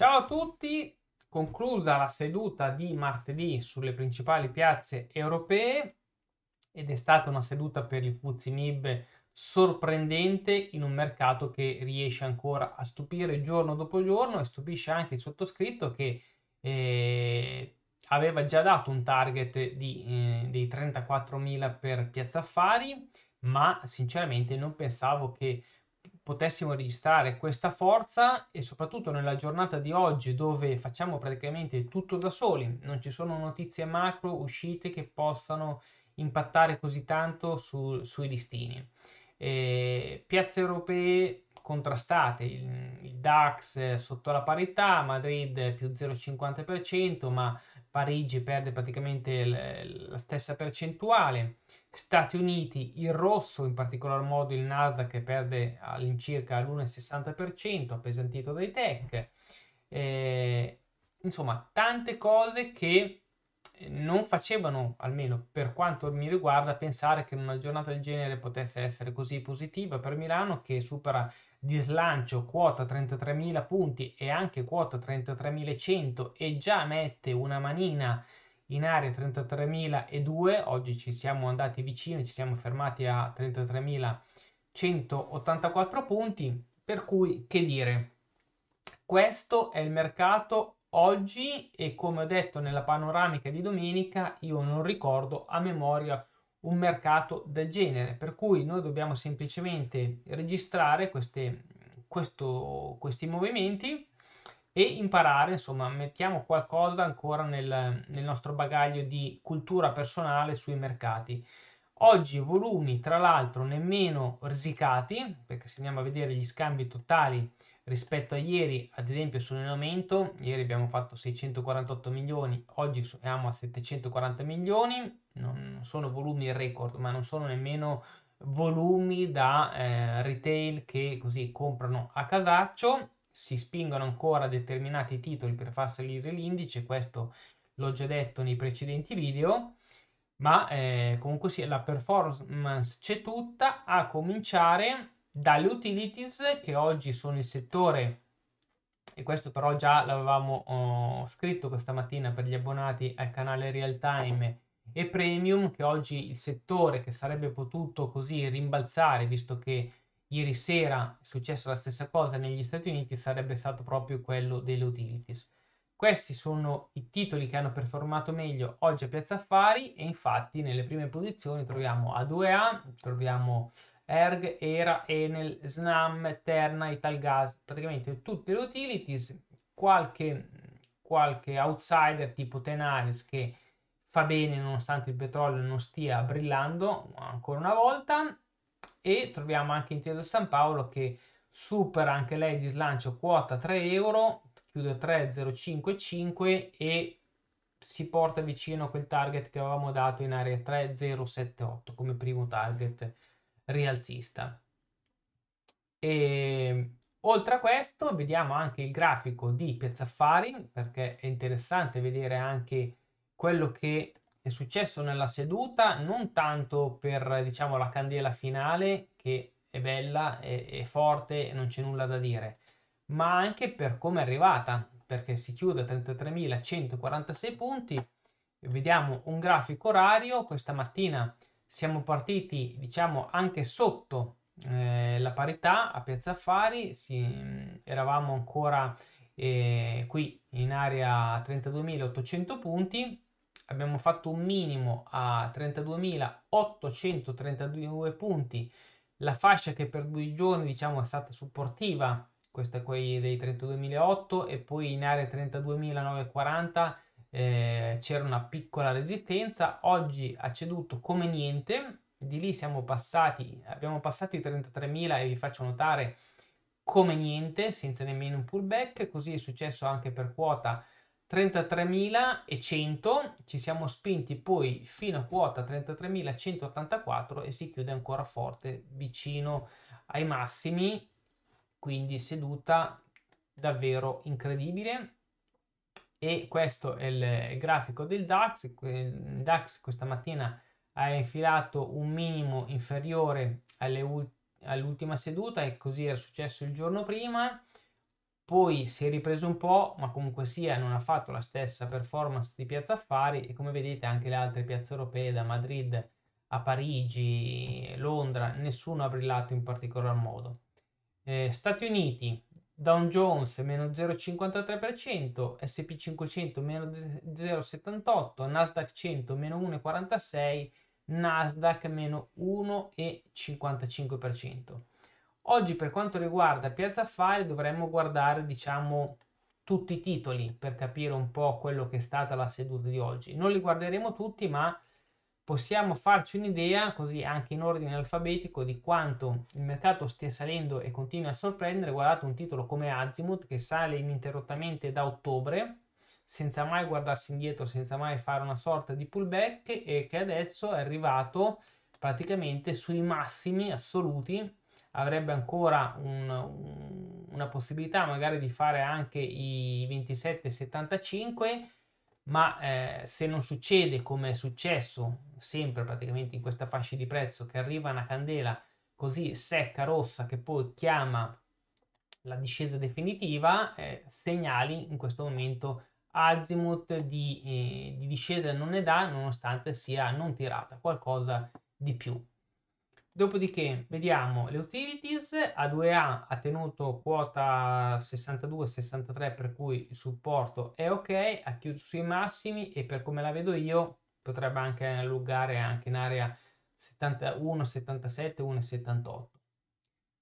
Ciao a tutti, conclusa la seduta di martedì sulle principali piazze europee ed è stata una seduta per il Fuzzi Mib sorprendente in un mercato che riesce ancora a stupire giorno dopo giorno e stupisce anche il sottoscritto che eh, aveva già dato un target di, eh, dei 34.000 per Piazza Affari, ma sinceramente non pensavo che potessimo registrare questa forza e soprattutto nella giornata di oggi dove facciamo praticamente tutto da soli, non ci sono notizie macro uscite che possano impattare così tanto su, sui listini. Eh, piazze europee contrastate, il, il, DAX sotto la parità, Madrid più 0,50%, ma Parigi perde praticamente l, la stessa percentuale, Stati Uniti il rosso, in particolar modo il Nasdaq che perde all'incirca l'1,60%, appesantito dai tech. Eh, insomma, tante cose che eh, non facevano, almeno per quanto mi riguarda, pensare che una giornata del genere potesse essere così positiva per Milano che supera di slancio quota 33.000 punti e anche quota 33.100 e già mette una manina in area 33.002, oggi ci siamo andati vicino, ci siamo fermati a 33.184 punti, per cui che dire, questo è il mercato oggi e come ho detto nella panoramica di domenica io non ricordo a memoria un mercato del genere, per cui noi dobbiamo semplicemente registrare queste, questo, questi movimenti e imparare, insomma, mettiamo qualcosa ancora nel, nel nostro bagaglio di cultura personale sui mercati. Oggi volumi tra l'altro nemmeno risicati, perché se andiamo a vedere gli scambi totali rispetto a ieri, ad esempio sono in aumento, ieri abbiamo fatto 648 milioni, oggi siamo a 740 milioni, non sono volumi record, ma non sono nemmeno volumi da eh, retail che così comprano a casaccio si spingono ancora determinati titoli per far salire l'indice, questo l'ho già detto nei precedenti video, ma eh, comunque sì, la performance c'è tutta, a cominciare dalle utilities che oggi sono il settore e questo però già l'avevamo oh, scritto questa mattina per gli abbonati al canale Real Time e Premium che oggi il settore che sarebbe potuto così rimbalzare visto che ieri sera è successa la stessa cosa negli Stati Uniti sarebbe stato proprio quello delle utilities. Questi sono i titoli che hanno performato meglio oggi a Piazza Affari e infatti nelle prime posizioni troviamo A2A, troviamo ERG, ERA, Enel, SNAM, Terna, Italgas, praticamente tutte le utilities, qualche, qualche outsider tipo Tenaris che fa bene nonostante il petrolio non stia brillando ancora una volta e troviamo anche Intesa San Paolo che supera anche lei di slancio quota 3 euro, chiude 3,055 e si porta vicino a quel target che avevamo dato in area 3,078 come primo target rialzista. E oltre a questo vediamo anche il grafico di Piazza Affari perché è interessante vedere anche quello che è successo nella seduta non tanto per diciamo, la candela finale che è bella, è, è forte, non c'è nulla da dire, ma anche per come è arrivata, perché si chiude a 33.146 punti. Vediamo un grafico orario, questa mattina siamo partiti diciamo anche sotto eh, la parità a Piazza Affari, si, eravamo ancora eh, qui in area a 32.800 punti abbiamo fatto un minimo a 32.832 punti, la fascia che per due giorni diciamo è stata supportiva, questa qui dei 32.008 e poi in area 32.940 eh, c'era una piccola resistenza, oggi ha ceduto come niente, di lì siamo passati, abbiamo passato i 33.000 e vi faccio notare come niente, senza nemmeno un pullback, così è successo anche per quota 33.100, ci siamo spinti poi fino a quota 33.184 e si chiude ancora forte vicino ai massimi, quindi seduta davvero incredibile. E questo è il grafico del DAX, il DAX questa mattina ha infilato un minimo inferiore alle, all'ultima seduta e così era successo il giorno prima poi si è ripreso un po', ma comunque sia non ha fatto la stessa performance di Piazza Affari e come vedete anche le altre piazze europee, da Madrid a Parigi, Londra, nessuno ha brillato in particolar modo. Eh, Stati Uniti, Dow Jones meno 0,53%, SP500 meno 0,78%, Nasdaq 100 meno 1,46%, Nasdaq meno 1,55%. Oggi per quanto riguarda Piazza Affari dovremmo guardare diciamo tutti i titoli per capire un po' quello che è stata la seduta di oggi. Non li guarderemo tutti ma possiamo farci un'idea così anche in ordine alfabetico di quanto il mercato stia salendo e continua a sorprendere. Guardate un titolo come Azimut che sale ininterrottamente da ottobre senza mai guardarsi indietro, senza mai fare una sorta di pullback e che adesso è arrivato praticamente sui massimi assoluti avrebbe ancora un, una possibilità magari di fare anche i 27,75 ma eh, se non succede come è successo sempre praticamente in questa fascia di prezzo che arriva una candela così secca rossa che poi chiama la discesa definitiva eh, segnali in questo momento azimuth di, eh, di discesa non ne dà nonostante sia non tirata qualcosa di più Dopodiché vediamo le utilities, A2A ha tenuto quota 62-63 per cui il supporto è ok, ha chiuso sui massimi e per come la vedo io potrebbe anche allungare anche in area 71, 77, 1 78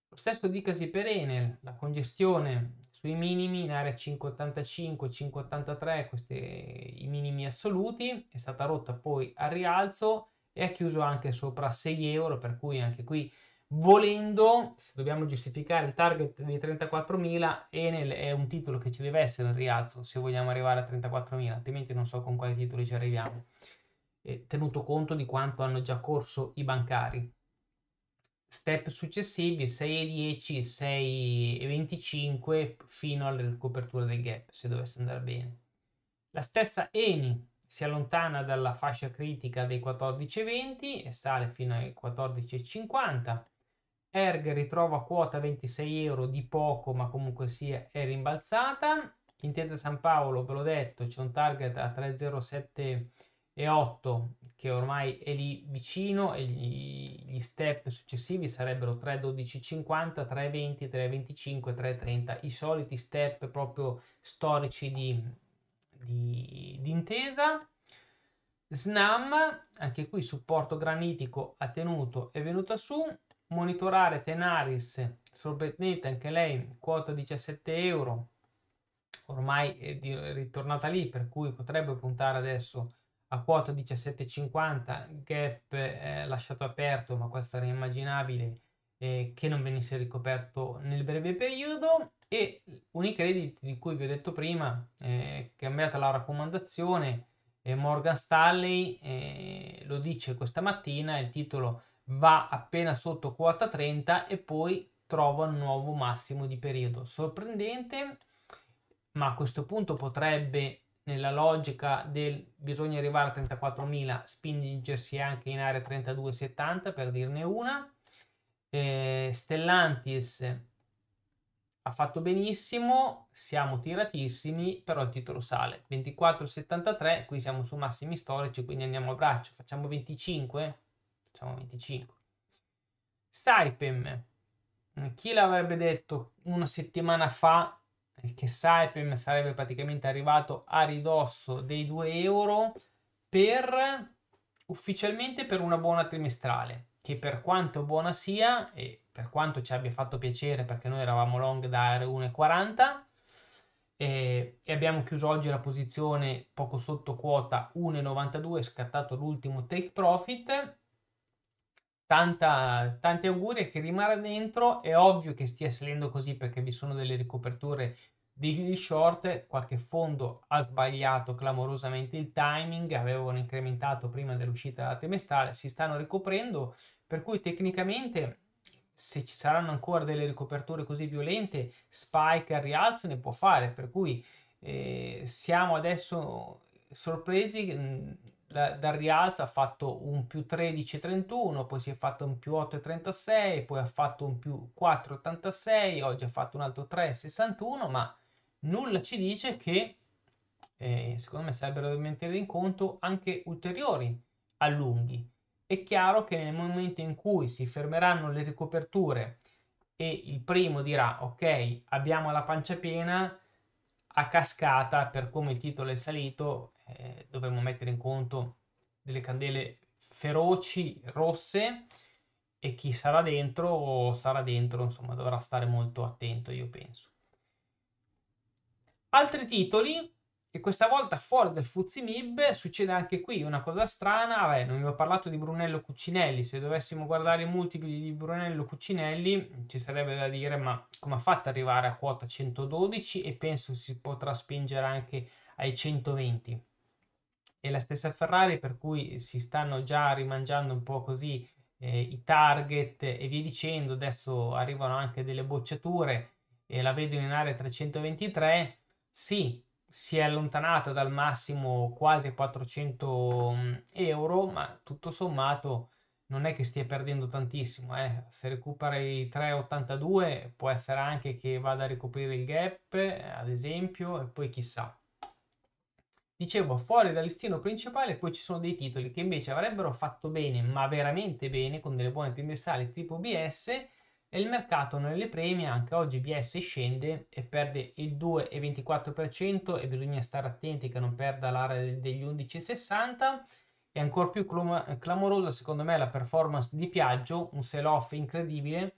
Lo stesso dicasi per Enel, la congestione sui minimi in area 585, 583, questi i minimi assoluti, è stata rotta poi al rialzo e ha chiuso anche sopra 6 euro, per cui anche qui volendo, se dobbiamo giustificare il target di 34.000, Enel è un titolo che ci deve essere in rialzo se vogliamo arrivare a 34.000, altrimenti non so con quali titoli ci arriviamo, e tenuto conto di quanto hanno già corso i bancari. Step successivi 6,10, 6,25 fino alla copertura del gap, se dovesse andare bene. La stessa Eni si allontana dalla fascia critica dei 14,20 e sale fino ai 14,50. ERG ritrova quota 26 euro di poco, ma comunque sia è rimbalzata. Intesa San Paolo, ve l'ho detto, c'è un target a 3,07,8 che ormai è lì vicino e gli, gli step successivi sarebbero 3,12,50, 3,20, 3,25, 3,30, i soliti step proprio storici di, di, di intesa. SNAM, anche qui supporto granitico ha tenuto è venuta su, monitorare Tenaris, sorbetnete anche lei, quota 17 euro, ormai è ritornata lì, per cui potrebbe puntare adesso a quota 17,50, gap eh, lasciato aperto, ma questo era immaginabile eh, che non venisse ricoperto nel breve periodo, e Unicredit di cui vi ho detto prima eh, è cambiata la raccomandazione eh, Morgan Stanley eh, lo dice questa mattina, il titolo va appena sotto quota 30 e poi trova un nuovo massimo di periodo. Sorprendente, ma a questo punto potrebbe, nella logica del bisogna arrivare a 34.000, spingersi anche in area 32,70 per dirne una. Eh, Stellantis ha fatto benissimo, siamo tiratissimi, però il titolo sale. 24,73, qui siamo su massimi storici, quindi andiamo a braccio. Facciamo 25? Facciamo 25. Saipem. Chi l'avrebbe detto una settimana fa che Saipem sarebbe praticamente arrivato a ridosso dei 2 euro per ufficialmente per una buona trimestrale, che per quanto buona sia, e per quanto ci abbia fatto piacere perché noi eravamo long da R1,40 e, e abbiamo chiuso oggi la posizione poco sotto quota 1,92 scattato l'ultimo take profit Tanta, tanti auguri che rimarrà dentro. È ovvio che stia salendo così perché vi sono delle ricoperture di short. Qualche fondo ha sbagliato clamorosamente il timing, avevano incrementato prima dell'uscita della trimestrale, si stanno ricoprendo. Per cui tecnicamente se ci saranno ancora delle ricoperture così violente, Spike al rialzo ne può fare, per cui eh, siamo adesso sorpresi da, dal rialzo ha fatto un più 13,31, poi si è fatto un più 8,36, poi ha fatto un più 4,86, oggi ha fatto un altro 3,61, ma nulla ci dice che eh, secondo me sarebbero da tenere in conto anche ulteriori allunghi è chiaro che nel momento in cui si fermeranno le ricoperture e il primo dirà ok abbiamo la pancia piena a cascata per come il titolo è salito eh, dovremmo mettere in conto delle candele feroci rosse e chi sarà dentro o sarà dentro insomma dovrà stare molto attento io penso altri titoli e questa volta fuori del Fuzimib succede anche qui una cosa strana. Vabbè, non vi ho parlato di Brunello Cuccinelli. Se dovessimo guardare i multipli di Brunello Cuccinelli, ci sarebbe da dire: ma come ha fatto ad arrivare a quota 112? E penso si potrà spingere anche ai 120. E la stessa Ferrari, per cui si stanno già rimangiando un po' così eh, i target e via dicendo. Adesso arrivano anche delle bocciature e la vedo in area 323. Sì, si è allontanata dal massimo quasi 400 mm, euro, ma tutto sommato non è che stia perdendo tantissimo. Eh. Se recupera i 3,82 può essere anche che vada a ricoprire il gap, ad esempio, e poi chissà. Dicevo, fuori dal listino principale poi ci sono dei titoli che invece avrebbero fatto bene, ma veramente bene, con delle buone tendenziali tipo BS, e il mercato nelle premie anche oggi BS scende e perde il 2,24% e bisogna stare attenti che non perda l'area degli 11,60% e ancora più clamorosa secondo me la performance di Piaggio, un sell-off incredibile,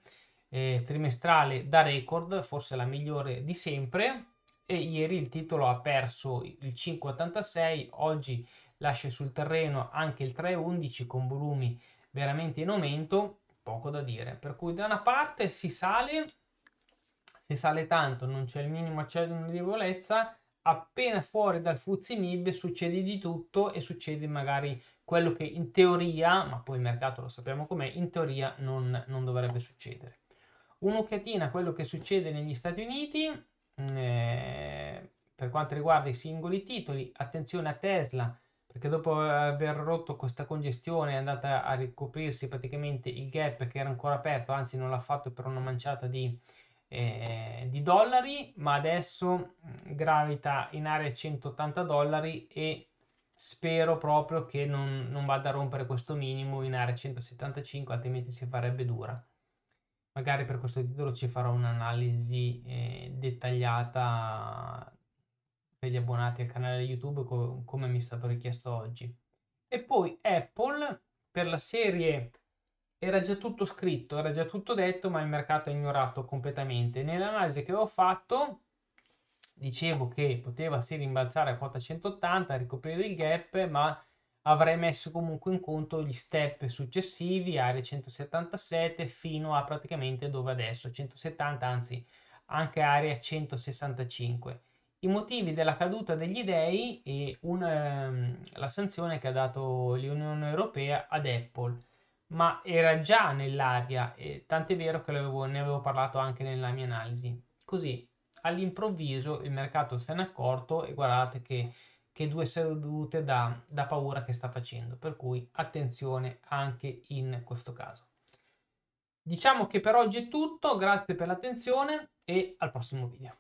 eh, trimestrale da record, forse la migliore di sempre e ieri il titolo ha perso il 5,86, oggi lascia sul terreno anche il 3,11 con volumi veramente in aumento poco da dire. Per cui da una parte si sale, si sale tanto, non c'è il minimo accenno di debolezza, appena fuori dal Fuzzi succede di tutto e succede magari quello che in teoria, ma poi il mercato lo sappiamo com'è, in teoria non, non dovrebbe succedere. Un'occhiatina a quello che succede negli Stati Uniti, mm, eh, per quanto riguarda i singoli titoli, attenzione a Tesla perché dopo eh, aver rotto questa congestione è andata a ricoprirsi praticamente il gap che era ancora aperto, anzi non l'ha fatto per una manciata di, eh, di dollari, ma adesso mm, gravita in area 180 dollari e spero proprio che non, non vada a rompere questo minimo in area 175, altrimenti si farebbe dura. Magari per questo titolo ci farò un'analisi eh, dettagliata degli abbonati al canale YouTube co- come mi è stato richiesto oggi. E poi Apple per la serie era già tutto scritto, era già tutto detto, ma il mercato ha ignorato completamente. Nell'analisi che avevo fatto dicevo che poteva sì rimbalzare a quota 180, ricoprire il gap, ma avrei messo comunque in conto gli step successivi, area 177 fino a praticamente dove adesso, 170, anzi anche area 165 i motivi della caduta degli dei e una, ehm, la sanzione che ha dato l'Unione Europea ad Apple, ma era già nell'aria, e tant'è vero che avevo, ne avevo parlato anche nella mia analisi. Così, all'improvviso, il mercato se n'è accorto e guardate che, che due sedute da, da paura che sta facendo, per cui attenzione anche in questo caso. Diciamo che per oggi è tutto, grazie per l'attenzione e al prossimo video.